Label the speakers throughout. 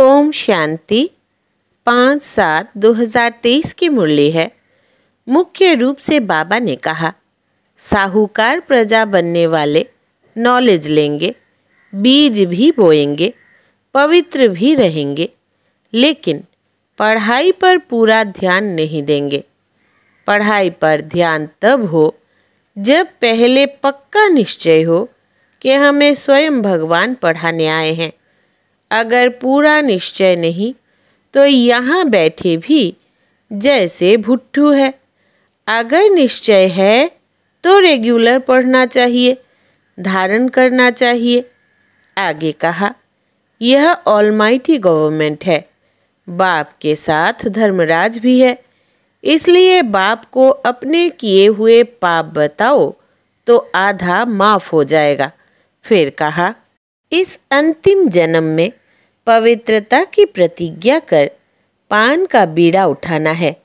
Speaker 1: ओम शांति पाँच सात दो हजार तेईस की मुरली है मुख्य रूप से बाबा ने कहा साहूकार प्रजा बनने वाले नॉलेज लेंगे बीज भी बोएंगे पवित्र भी रहेंगे लेकिन पढ़ाई पर पूरा ध्यान नहीं देंगे पढ़ाई पर ध्यान तब हो जब पहले पक्का निश्चय हो कि हमें स्वयं भगवान पढ़ाने आए हैं अगर पूरा निश्चय नहीं तो यहाँ बैठे भी जैसे भुट्टू है अगर निश्चय है तो रेगुलर पढ़ना चाहिए धारण करना चाहिए आगे कहा यह ऑलमाइटी गवर्नमेंट है बाप के साथ धर्मराज भी है इसलिए बाप को अपने किए हुए पाप बताओ तो आधा माफ हो जाएगा फिर कहा इस अंतिम जन्म में पवित्रता की प्रतिज्ञा कर पान का बीड़ा उठाना है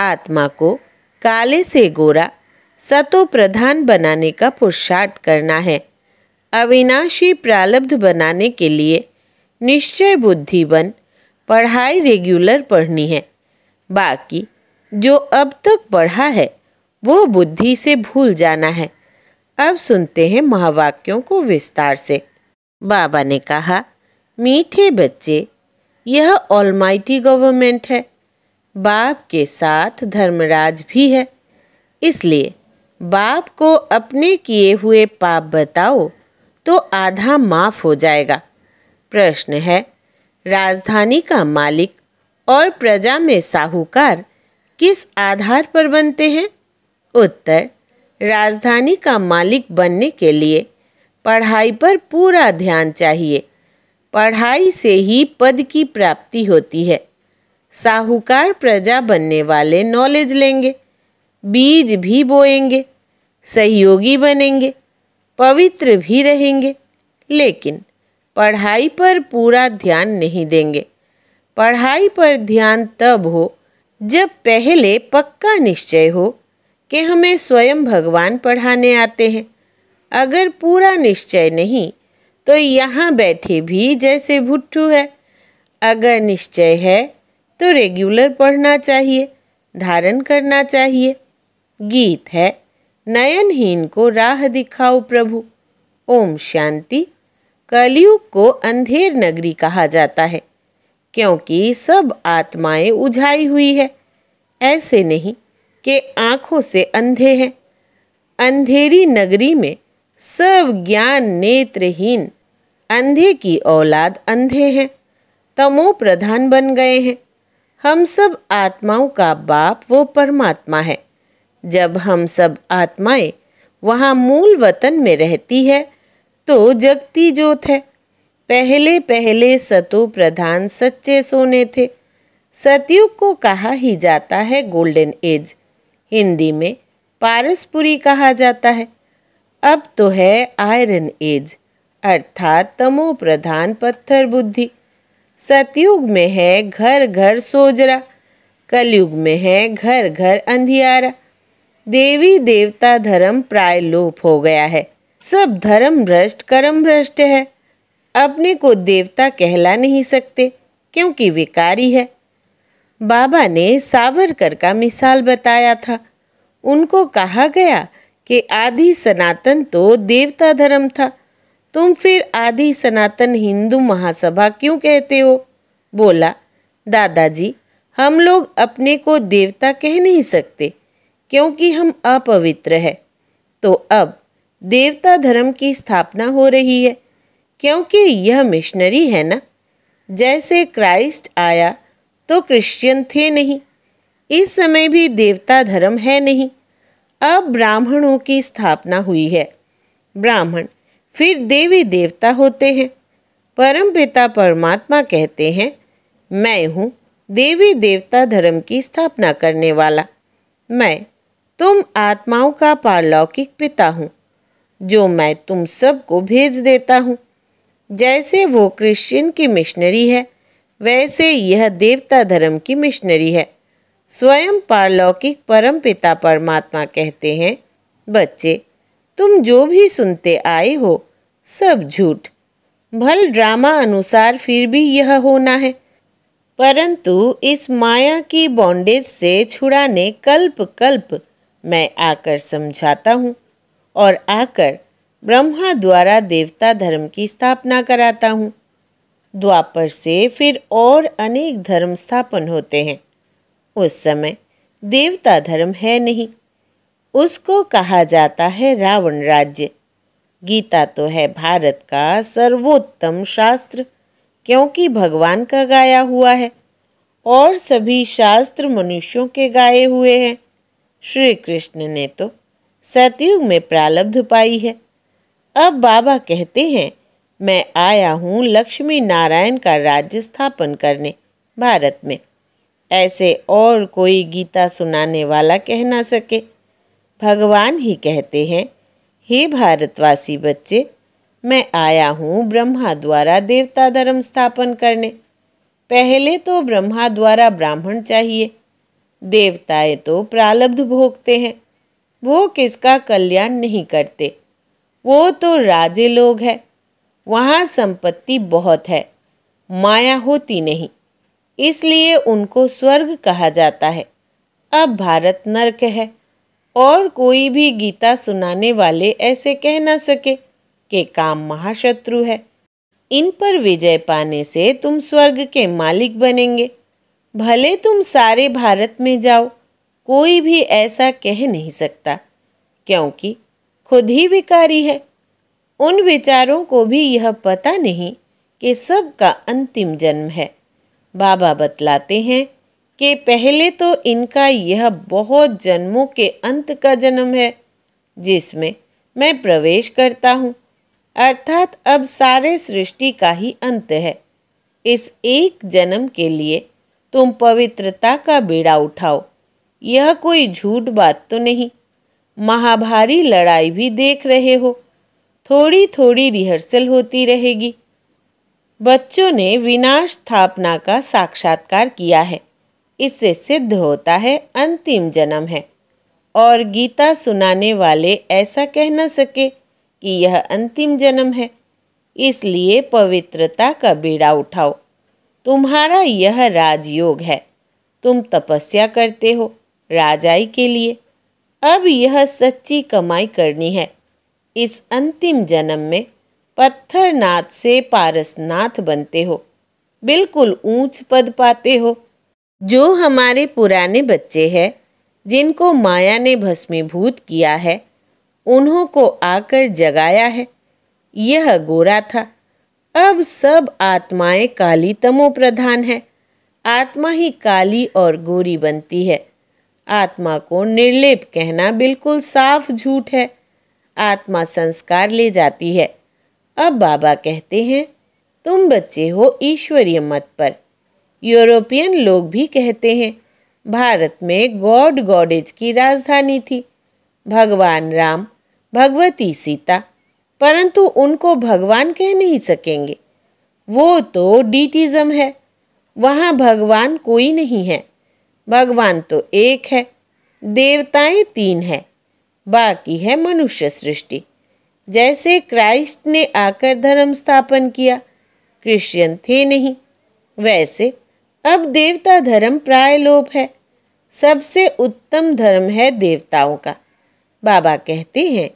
Speaker 1: आत्मा को काले से गोरा सतो प्रधान बनाने का पुरुषार्थ करना है अविनाशी प्रालब्ध बनाने के लिए निश्चय बुद्धि बन पढ़ाई रेगुलर पढ़नी है बाकी जो अब तक पढ़ा है वो बुद्धि से भूल जाना है अब सुनते हैं महावाक्यों को विस्तार से बाबा ने कहा मीठे बच्चे यह ऑलमाइटी गवर्नमेंट है बाप के साथ धर्मराज भी है इसलिए बाप को अपने किए हुए पाप बताओ तो आधा माफ हो जाएगा प्रश्न है राजधानी का मालिक और प्रजा में साहूकार किस आधार पर बनते हैं उत्तर राजधानी का मालिक बनने के लिए पढ़ाई पर पूरा ध्यान चाहिए पढ़ाई से ही पद की प्राप्ति होती है साहूकार प्रजा बनने वाले नॉलेज लेंगे बीज भी बोएंगे सहयोगी बनेंगे पवित्र भी रहेंगे लेकिन पढ़ाई पर पूरा ध्यान नहीं देंगे पढ़ाई पर ध्यान तब हो जब पहले पक्का निश्चय हो कि हमें स्वयं भगवान पढ़ाने आते हैं अगर पूरा निश्चय नहीं तो यहाँ बैठे भी जैसे भुट्टू है अगर निश्चय है तो रेगुलर पढ़ना चाहिए धारण करना चाहिए गीत है नयनहीन को राह दिखाओ प्रभु ओम शांति कलयुग को अंधेर नगरी कहा जाता है क्योंकि सब आत्माएं उझाई हुई है ऐसे नहीं कि आँखों से अंधे हैं अंधेरी नगरी में सब ज्ञान नेत्रहीन अंधे की औलाद अंधे हैं तमो प्रधान बन गए हैं हम सब आत्माओं का बाप वो परमात्मा है जब हम सब आत्माएं वहाँ मूल वतन में रहती है तो जगती जोत है पहले पहले सतो प्रधान सच्चे सोने थे सतयुग को कहा ही जाता है गोल्डन एज हिंदी में पारसपुरी कहा जाता है अब तो है आयरन एज अर्थात तमो प्रधान पत्थर बुद्धि सतयुग में है घर घर सोजरा कलयुग में है घर घर अंधियारा देवी देवता धर्म प्राय लोप हो गया है सब धर्म भ्रष्ट कर्म भ्रष्ट है अपने को देवता कहला नहीं सकते क्योंकि विकारी है बाबा ने सावरकर का मिसाल बताया था उनको कहा गया कि आदि सनातन तो देवता धर्म था तुम फिर आदि सनातन हिंदू महासभा क्यों कहते हो बोला दादाजी हम लोग अपने को देवता कह नहीं सकते क्योंकि हम अपवित्र है तो अब देवता धर्म की स्थापना हो रही है क्योंकि यह मिशनरी है ना जैसे क्राइस्ट आया तो क्रिश्चियन थे नहीं इस समय भी देवता धर्म है नहीं अब ब्राह्मणों की स्थापना हुई है ब्राह्मण फिर देवी देवता होते हैं परम पिता परमात्मा कहते हैं मैं हूँ देवी देवता धर्म की स्थापना करने वाला मैं तुम आत्माओं का पारलौकिक पिता हूँ जो मैं तुम सबको भेज देता हूँ जैसे वो क्रिश्चियन की मिशनरी है वैसे यह देवता धर्म की मिशनरी है स्वयं पारलौकिक परम पिता परमात्मा कहते हैं बच्चे तुम जो भी सुनते आए हो सब झूठ भल ड्रामा अनुसार फिर भी यह होना है परंतु इस माया की बॉन्डेज से छुड़ाने कल्प कल्प मैं आकर समझाता हूँ और आकर ब्रह्मा द्वारा देवता धर्म की स्थापना कराता हूँ द्वापर से फिर और अनेक धर्म स्थापन होते हैं उस समय देवता धर्म है नहीं उसको कहा जाता है रावण राज्य गीता तो है भारत का सर्वोत्तम शास्त्र क्योंकि भगवान का गाया हुआ है और सभी शास्त्र मनुष्यों के गाए हुए हैं श्री कृष्ण ने तो सतयुग में प्रालब्ध पाई है अब बाबा कहते हैं मैं आया हूँ लक्ष्मी नारायण का राज्य स्थापन करने भारत में ऐसे और कोई गीता सुनाने वाला कह ना सके भगवान ही कहते हैं हे भारतवासी बच्चे मैं आया हूँ ब्रह्मा द्वारा देवता धर्म स्थापन करने पहले तो ब्रह्मा द्वारा ब्राह्मण चाहिए देवताएं तो प्रालब्ध भोगते हैं वो किसका कल्याण नहीं करते वो तो राजे लोग हैं वहाँ संपत्ति बहुत है माया होती नहीं इसलिए उनको स्वर्ग कहा जाता है अब भारत नरक है और कोई भी गीता सुनाने वाले ऐसे कह ना सके कि काम महाशत्रु है इन पर विजय पाने से तुम स्वर्ग के मालिक बनेंगे भले तुम सारे भारत में जाओ कोई भी ऐसा कह नहीं सकता क्योंकि खुद ही विकारी है उन विचारों को भी यह पता नहीं कि सबका अंतिम जन्म है बाबा बतलाते हैं कि पहले तो इनका यह बहुत जन्मों के अंत का जन्म है जिसमें मैं प्रवेश करता हूँ अर्थात अब सारे सृष्टि का ही अंत है इस एक जन्म के लिए तुम पवित्रता का बेड़ा उठाओ यह कोई झूठ बात तो नहीं महाभारी लड़ाई भी देख रहे हो थोड़ी थोड़ी रिहर्सल होती रहेगी बच्चों ने विनाश स्थापना का साक्षात्कार किया है इससे सिद्ध होता है अंतिम जन्म है और गीता सुनाने वाले ऐसा कह न सके कि यह अंतिम जन्म है इसलिए पवित्रता का बेड़ा उठाओ तुम्हारा यह राजयोग है तुम तपस्या करते हो राजाई के लिए अब यह सच्ची कमाई करनी है इस अंतिम जन्म में पत्थर नाथ से पारसनाथ बनते हो बिल्कुल ऊंच पद पाते हो जो हमारे पुराने बच्चे हैं जिनको माया ने भस्मीभूत किया है उन्हों को आकर जगाया है यह गोरा था अब सब आत्माएं काली तमो प्रधान है आत्मा ही काली और गोरी बनती है आत्मा को निर्लेप कहना बिल्कुल साफ झूठ है आत्मा संस्कार ले जाती है अब बाबा कहते हैं तुम बच्चे हो ईश्वरीय मत पर यूरोपियन लोग भी कहते हैं भारत में गॉड गॉडेज की राजधानी थी भगवान राम भगवती सीता परंतु उनको भगवान कह नहीं सकेंगे वो तो डीटिज़म है वहाँ भगवान कोई नहीं है भगवान तो एक है देवताएं तीन है बाकी है मनुष्य सृष्टि जैसे क्राइस्ट ने आकर धर्म स्थापन किया क्रिश्चियन थे नहीं वैसे अब देवता धर्म प्रायलोप है सबसे उत्तम धर्म है देवताओं का बाबा कहते हैं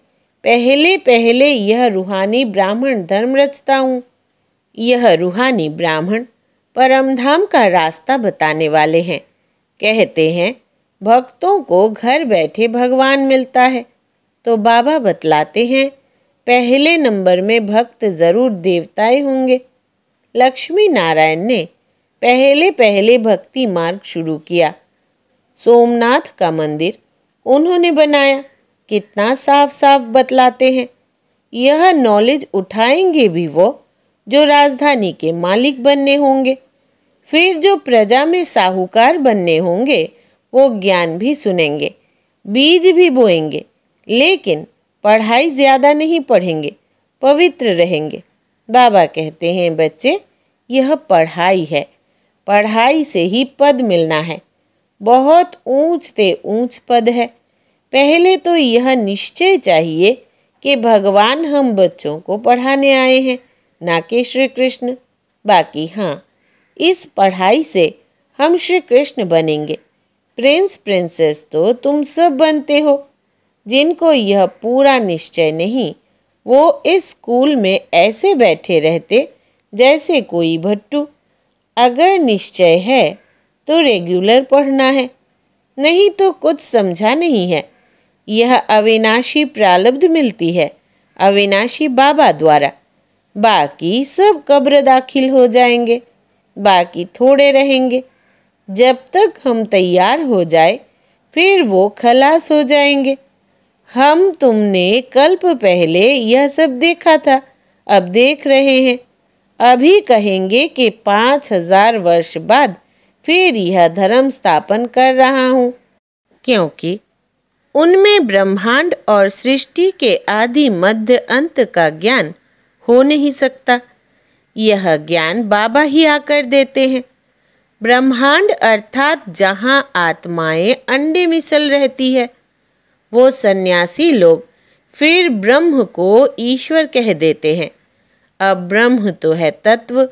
Speaker 1: पहले पहले यह रूहानी ब्राह्मण धर्म रचता हूँ यह रूहानी ब्राह्मण परमधाम का रास्ता बताने वाले हैं कहते हैं भक्तों को घर बैठे भगवान मिलता है तो बाबा बतलाते हैं पहले नंबर में भक्त जरूर देवताएं होंगे लक्ष्मी नारायण ने पहले पहले भक्ति मार्ग शुरू किया सोमनाथ का मंदिर उन्होंने बनाया कितना साफ साफ बतलाते हैं यह नॉलेज उठाएंगे भी वो जो राजधानी के मालिक बनने होंगे फिर जो प्रजा में साहूकार बनने होंगे वो ज्ञान भी सुनेंगे बीज भी बोएंगे लेकिन पढ़ाई ज़्यादा नहीं पढ़ेंगे पवित्र रहेंगे बाबा कहते हैं बच्चे यह पढ़ाई है पढ़ाई से ही पद मिलना है बहुत ऊंच ते ऊंच पद है पहले तो यह निश्चय चाहिए कि भगवान हम बच्चों को पढ़ाने आए हैं ना कि श्री कृष्ण बाकी हाँ इस पढ़ाई से हम श्री कृष्ण बनेंगे प्रिंस प्रिंसेस तो तुम सब बनते हो जिनको यह पूरा निश्चय नहीं वो इस स्कूल में ऐसे बैठे रहते जैसे कोई भट्टू अगर निश्चय है तो रेगुलर पढ़ना है नहीं तो कुछ समझा नहीं है यह अविनाशी प्रालब्ध मिलती है अविनाशी बाबा द्वारा बाकी सब कब्र दाखिल हो जाएंगे बाकी थोड़े रहेंगे जब तक हम तैयार हो जाए फिर वो खलास हो जाएंगे हम तुमने कल्प पहले यह सब देखा था अब देख रहे हैं अभी कहेंगे कि पाँच हजार वर्ष बाद फिर यह धर्म स्थापन कर रहा हूँ क्योंकि उनमें ब्रह्मांड और सृष्टि के आदि मध्य अंत का ज्ञान हो नहीं सकता यह ज्ञान बाबा ही आकर देते हैं ब्रह्मांड अर्थात जहाँ आत्माएं अंडे मिसल रहती है वो सन्यासी लोग फिर ब्रह्म को ईश्वर कह देते हैं अब ब्रह्म तो है तत्व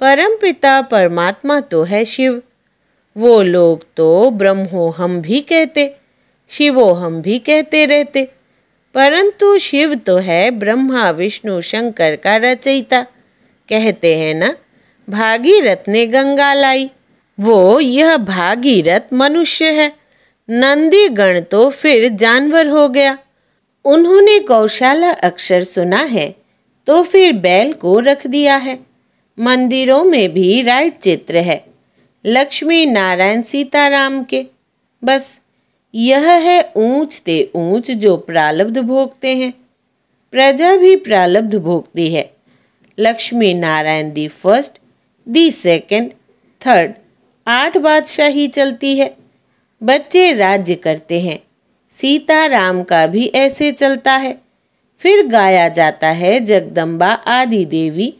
Speaker 1: परमपिता परमात्मा तो है शिव वो लोग तो ब्रह्मो हम भी कहते शिवो हम भी कहते रहते परंतु शिव तो है ब्रह्मा विष्णु शंकर का रचयिता कहते हैं ना भागीरथ ने गंगा लाई वो यह भागीरथ मनुष्य है नंदीगण तो फिर जानवर हो गया उन्होंने गौशाला अक्षर सुना है तो फिर बैल को रख दिया है मंदिरों में भी राइट चित्र है लक्ष्मी नारायण सीताराम के बस यह है ऊंच ते ऊंच जो प्रालब्ध भोगते हैं प्रजा भी प्रालब्ध भोगती है Lakshmi Narayan the first the second third आठ बादशाही चलती है बच्चे राज्य करते हैं सीता राम का भी ऐसे चलता है फिर गाया जाता है जगदम्बा आदि देवी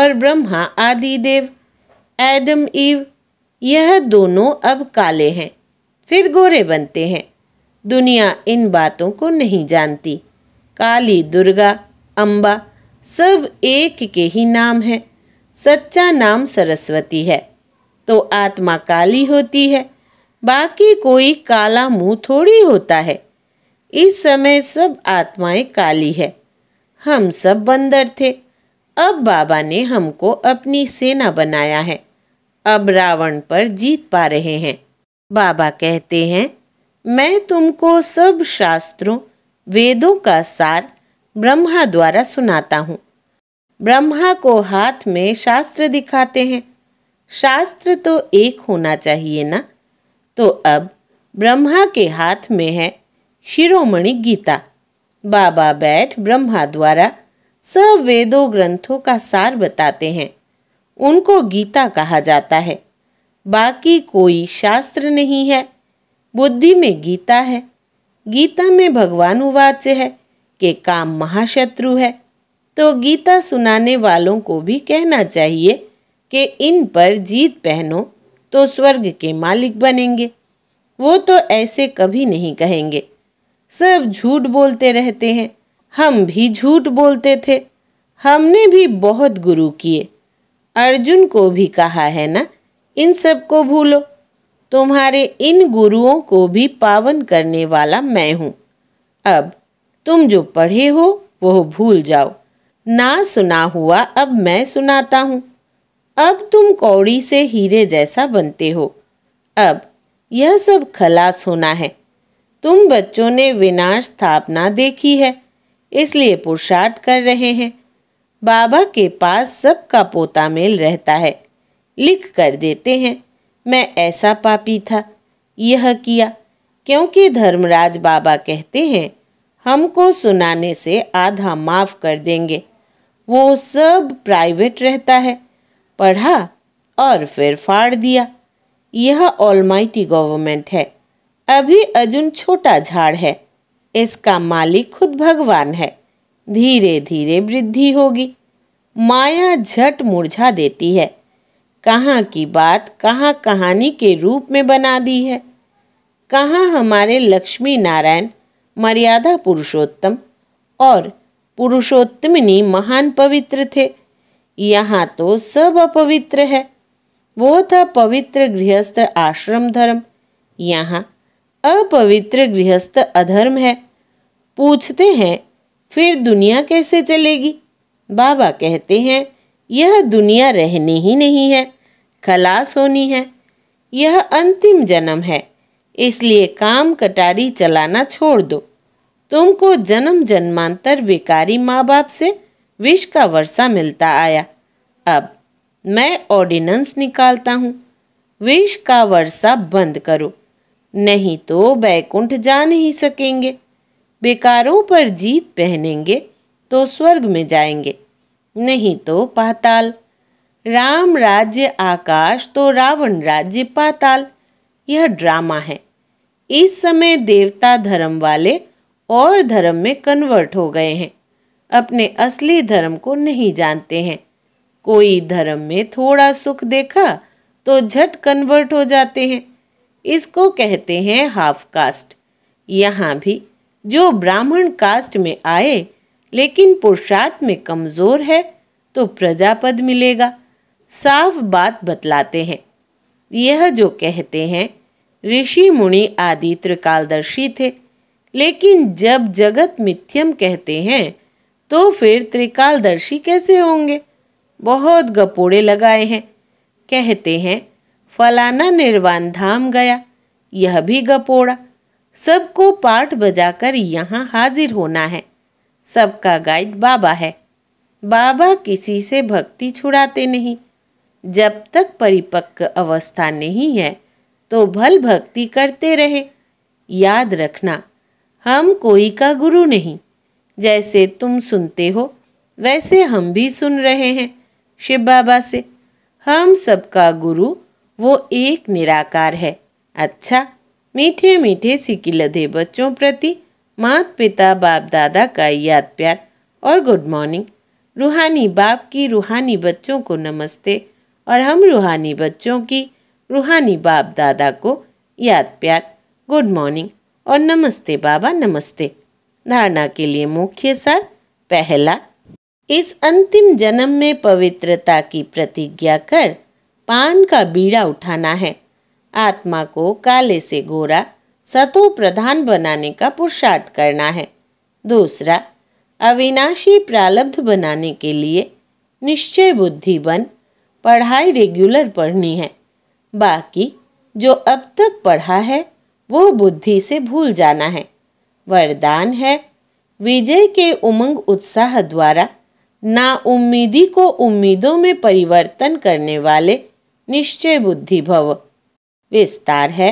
Speaker 1: और ब्रह्मा आदि देव एडम ईव यह दोनों अब काले हैं फिर गोरे बनते हैं दुनिया इन बातों को नहीं जानती काली दुर्गा अम्बा सब एक के ही नाम हैं सच्चा नाम सरस्वती है तो आत्मा काली होती है बाकी कोई काला मुंह थोड़ी होता है इस समय सब आत्माएं काली है हम सब बंदर थे अब बाबा ने हमको अपनी सेना बनाया है अब रावण पर जीत पा रहे हैं बाबा कहते हैं मैं तुमको सब शास्त्रों वेदों का सार ब्रह्मा द्वारा सुनाता हूँ ब्रह्मा को हाथ में शास्त्र दिखाते हैं शास्त्र तो एक होना चाहिए ना तो अब ब्रह्मा के हाथ में है शिरोमणि गीता बाबा बैठ ब्रह्मा द्वारा सब वेदों ग्रंथों का सार बताते हैं उनको गीता कहा जाता है बाकी कोई शास्त्र नहीं है बुद्धि में गीता है गीता में भगवान उवाच है कि काम महाशत्रु है तो गीता सुनाने वालों को भी कहना चाहिए कि इन पर जीत पहनो तो स्वर्ग के मालिक बनेंगे वो तो ऐसे कभी नहीं कहेंगे सब झूठ बोलते रहते हैं हम भी झूठ बोलते थे हमने भी बहुत गुरु किए अर्जुन को भी कहा है ना इन सब को भूलो तुम्हारे इन गुरुओं को भी पावन करने वाला मैं हूँ अब तुम जो पढ़े हो वह भूल जाओ ना सुना हुआ अब मैं सुनाता हूँ अब तुम कौड़ी से हीरे जैसा बनते हो अब यह सब खलास होना है तुम बच्चों ने विनाश स्थापना देखी है इसलिए पुरुषार्थ कर रहे हैं बाबा के पास सबका पोता मेल रहता है लिख कर देते हैं मैं ऐसा पापी था यह किया क्योंकि धर्मराज बाबा कहते हैं हमको सुनाने से आधा माफ़ कर देंगे वो सब प्राइवेट रहता है पढ़ा और फिर फाड़ दिया यह ऑलमाइटी गवर्नमेंट है अभी अर्जुन छोटा झाड़ है इसका मालिक खुद भगवान है धीरे धीरे वृद्धि होगी माया झट मुरझा देती है कहाँ की बात कहाँ कहानी के रूप में बना दी है कहाँ हमारे लक्ष्मी नारायण मर्यादा पुरुषोत्तम और पुरुषोत्तमनी महान पवित्र थे यहाँ तो सब अपवित्र है वो था पवित्र गृहस्थ आश्रम धर्म यहाँ अपवित्र गृहस्थ अधर्म है पूछते हैं फिर दुनिया कैसे चलेगी बाबा कहते हैं यह दुनिया रहनी ही नहीं है खलास होनी है यह अंतिम जन्म है इसलिए काम कटारी चलाना छोड़ दो तुमको जन्म जन्मांतर विकारी माँ बाप से विष का वर्षा मिलता आया अब मैं ऑर्डिनेंस निकालता हूँ विष का वर्षा बंद करो नहीं तो बैकुंठ जा नहीं सकेंगे बेकारों पर जीत पहनेंगे तो स्वर्ग में जाएंगे नहीं तो पाताल राम राज्य आकाश तो रावण राज्य पाताल यह ड्रामा है इस समय देवता धर्म वाले और धर्म में कन्वर्ट हो गए हैं अपने असली धर्म को नहीं जानते हैं कोई धर्म में थोड़ा सुख देखा तो झट कन्वर्ट हो जाते हैं इसको कहते हैं हाफ कास्ट यहाँ भी जो ब्राह्मण कास्ट में आए लेकिन पुरुषार्थ में कमज़ोर है तो प्रजापद मिलेगा साफ बात बतलाते हैं यह जो कहते हैं ऋषि मुनि आदि त्रिकालदर्शी थे लेकिन जब जगत मिथ्यम कहते हैं तो फिर त्रिकालदर्शी कैसे होंगे बहुत गपोड़े लगाए हैं कहते हैं फलाना निर्वाण धाम गया यह भी गपोड़ा सबको पाठ बजाकर यहाँ हाजिर होना है सबका गाइड बाबा है बाबा किसी से भक्ति छुड़ाते नहीं जब तक परिपक्व अवस्था नहीं है तो भल भक्ति करते रहे याद रखना हम कोई का गुरु नहीं जैसे तुम सुनते हो वैसे हम भी सुन रहे हैं शिव बाबा से हम सबका गुरु वो एक निराकार है अच्छा मीठे मीठे सिकिलधे बच्चों प्रति मात पिता बाप दादा का याद प्यार और गुड मॉर्निंग रूहानी बाप की रूहानी बच्चों को नमस्ते और हम रूहानी बच्चों की रूहानी बाप दादा को याद प्यार गुड मॉर्निंग और नमस्ते बाबा नमस्ते धारणा के लिए मुख्य सर पहला इस अंतिम जन्म में पवित्रता की प्रतिज्ञा कर पान का बीड़ा उठाना है आत्मा को काले से गोरा सतो प्रधान बनाने का पुरुषार्थ करना है दूसरा अविनाशी प्रालब्ध बनाने के लिए निश्चय बुद्धि बन पढ़ाई रेगुलर पढ़नी है बाकी जो अब तक पढ़ा है वो बुद्धि से भूल जाना है वरदान है विजय के उमंग उत्साह द्वारा ना उम्मीदी को उम्मीदों में परिवर्तन करने वाले निश्चय बुद्धि भव विस्तार है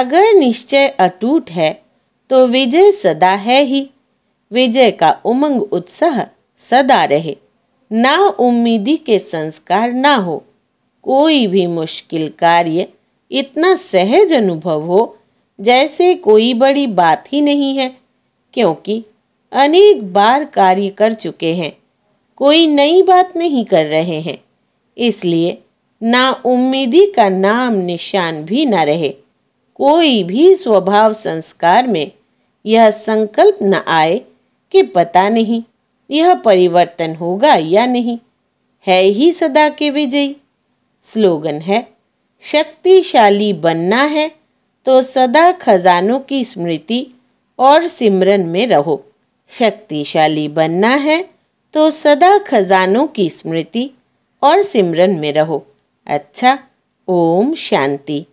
Speaker 1: अगर निश्चय अटूट है तो विजय सदा है ही विजय का उमंग उत्साह सदा रहे ना उम्मीदी के संस्कार ना हो कोई भी मुश्किल कार्य इतना सहज अनुभव हो जैसे कोई बड़ी बात ही नहीं है क्योंकि अनेक बार कार्य कर चुके हैं कोई नई बात नहीं कर रहे हैं इसलिए ना उम्मीदी का नाम निशान भी ना रहे कोई भी स्वभाव संस्कार में यह संकल्प न आए कि पता नहीं यह परिवर्तन होगा या नहीं है ही सदा के विजयी स्लोगन है शक्तिशाली बनना है तो सदा खजानों की स्मृति और सिमरन में रहो शक्तिशाली बनना है तो सदा खजानों की स्मृति और सिमरन में रहो अच्छा ओम शांति